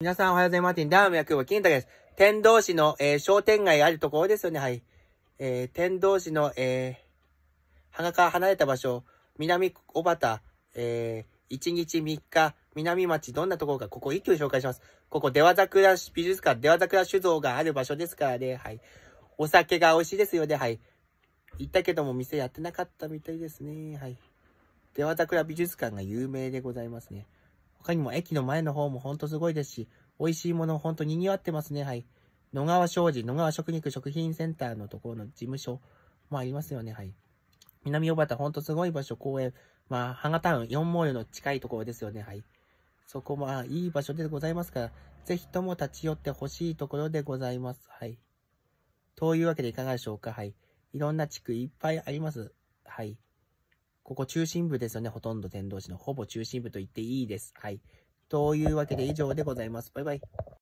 皆さんおはようございます。ダーム役は金太です。天童市の、えー、商店街あるところですよね。はい。えー、天童市の、えー、花から離れた場所、南小畑、えー、1日3日、南町どんなところか、ここ一挙紹介します。ここ、出羽桜美術館、出羽桜酒造がある場所ですからね。はい。お酒が美味しいですよね。はい。行ったけども店やってなかったみたいですね。はい。出羽桜美術館が有名でございますね。他にも駅の前の方もほんとすごいですし、美味しいものほんと賑わってますね。はい。野川商事、野川食肉食品センターのところの事務所もありますよね。はい。南小畑ほんとすごい場所、公園。まあ、ハガタウン4モールの近いところですよね。はい。そこも、あ、いい場所でございますから、ぜひとも立ち寄ってほしいところでございます。はい。というわけでいかがでしょうか。はい。いろんな地区いっぱいあります。はい。ここ中心部ですよね。ほとんど天童市のほぼ中心部と言っていいです。はい。というわけで以上でございます。バイバイ。